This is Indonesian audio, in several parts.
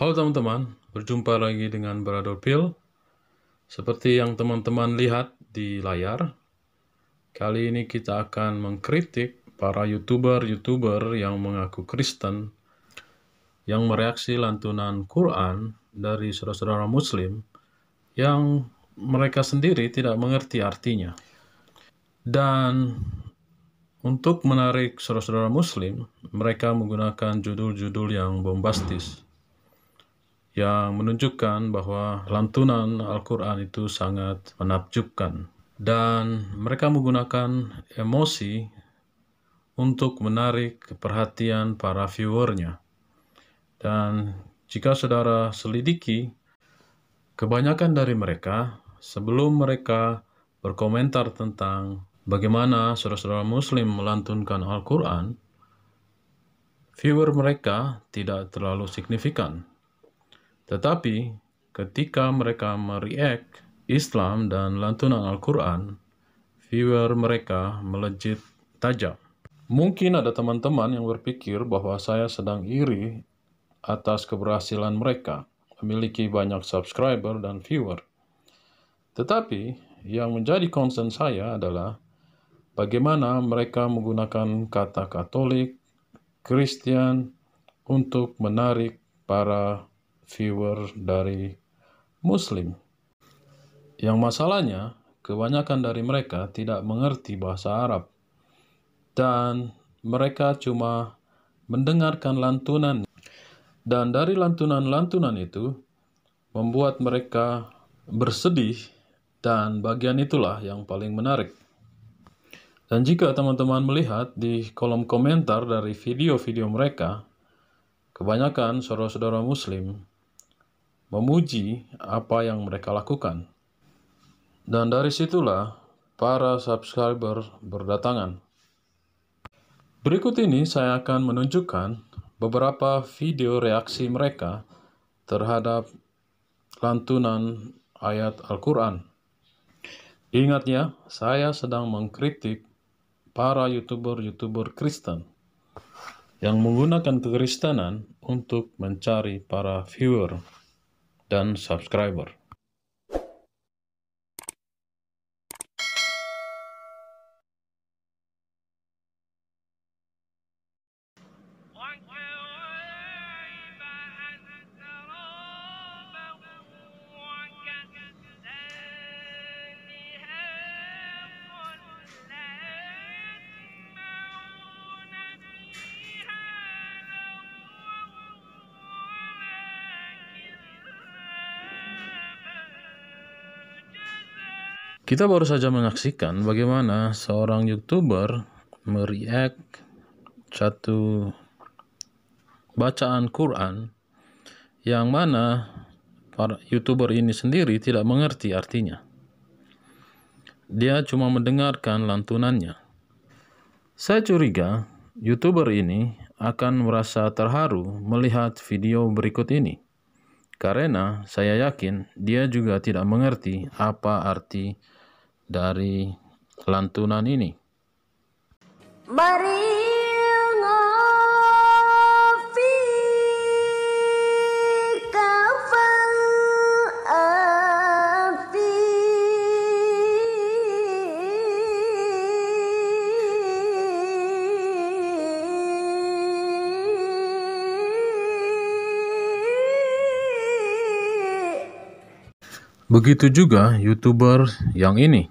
Halo teman-teman, berjumpa lagi dengan Brother Pil. Seperti yang teman-teman lihat di layar, kali ini kita akan mengkritik para YouTuber-YouTuber yang mengaku Kristen yang mereaksi lantunan Quran dari saudara-saudara Muslim yang mereka sendiri tidak mengerti artinya. Dan untuk menarik saudara-saudara Muslim, mereka menggunakan judul-judul yang bombastis yang menunjukkan bahwa lantunan Al-Quran itu sangat menakjubkan. Dan mereka menggunakan emosi untuk menarik perhatian para viewernya. Dan jika saudara selidiki, kebanyakan dari mereka sebelum mereka berkomentar tentang bagaimana saudara-saudara muslim melantunkan Al-Quran, viewer mereka tidak terlalu signifikan. Tetapi ketika mereka meriak Islam dan lantunan Al-Quran, viewer mereka melejit tajam. Mungkin ada teman-teman yang berpikir bahwa saya sedang iri atas keberhasilan mereka memiliki banyak subscriber dan viewer. Tetapi yang menjadi concern saya adalah bagaimana mereka menggunakan kata Katolik, Kristen untuk menarik para viewer dari Muslim. Yang masalahnya, kebanyakan dari mereka tidak mengerti bahasa Arab, dan mereka cuma mendengarkan lantunan, dan dari lantunan-lantunan itu membuat mereka bersedih, dan bagian itulah yang paling menarik. Dan jika teman-teman melihat di kolom komentar dari video-video mereka, kebanyakan saudara-saudara Muslim memuji apa yang mereka lakukan. Dan dari situlah para subscriber berdatangan. Berikut ini saya akan menunjukkan beberapa video reaksi mereka terhadap lantunan ayat Al-Quran. Ingat ya, saya sedang mengkritik para YouTuber-YouTuber Kristen yang menggunakan kekristenan untuk mencari para viewer. ton subscriber Kita baru saja menyaksikan bagaimana seorang YouTuber meriak satu bacaan Quran yang mana para YouTuber ini sendiri tidak mengerti artinya. Dia cuma mendengarkan lantunannya. Saya curiga YouTuber ini akan merasa terharu melihat video berikut ini. Karena saya yakin dia juga tidak mengerti apa arti dari lantunan ini. Mari Begitu juga YouTuber yang ini.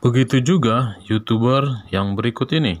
Begitu juga YouTuber yang berikut ini.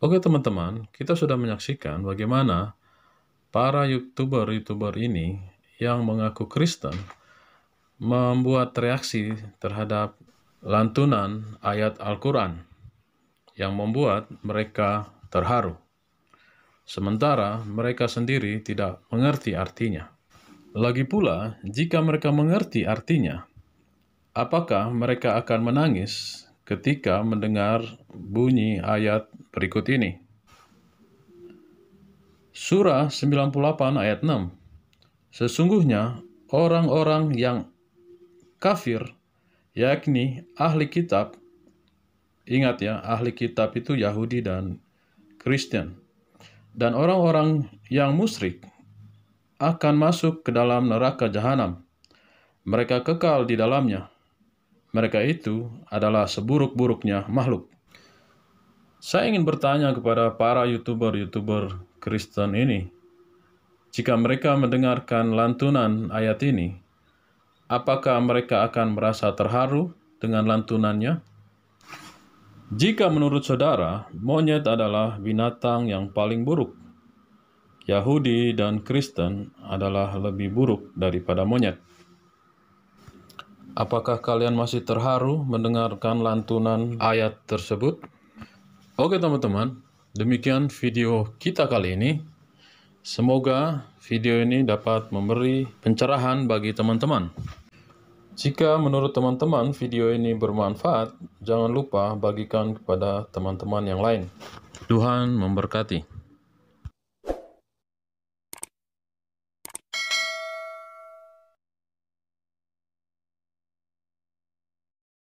Oke teman-teman, kita sudah menyaksikan bagaimana para youtuber-youtuber ini yang mengaku Kristen membuat reaksi terhadap lantunan ayat Al-Quran yang membuat mereka terharu. Sementara mereka sendiri tidak mengerti artinya. Lagi pula, jika mereka mengerti artinya, apakah mereka akan menangis ketika mendengar bunyi ayat berikut ini. Surah 98 ayat 6 Sesungguhnya orang-orang yang kafir, yakni ahli kitab, ingat ya, ahli kitab itu Yahudi dan Kristen, dan orang-orang yang musyrik akan masuk ke dalam neraka jahanam. Mereka kekal di dalamnya mereka itu adalah seburuk-buruknya makhluk. Saya ingin bertanya kepada para YouTuber-YouTuber Kristen ini, jika mereka mendengarkan lantunan ayat ini, apakah mereka akan merasa terharu dengan lantunannya? Jika menurut saudara, monyet adalah binatang yang paling buruk. Yahudi dan Kristen adalah lebih buruk daripada monyet. Apakah kalian masih terharu mendengarkan lantunan ayat tersebut? Oke teman-teman, demikian video kita kali ini. Semoga video ini dapat memberi pencerahan bagi teman-teman. Jika menurut teman-teman video ini bermanfaat, jangan lupa bagikan kepada teman-teman yang lain. Tuhan memberkati.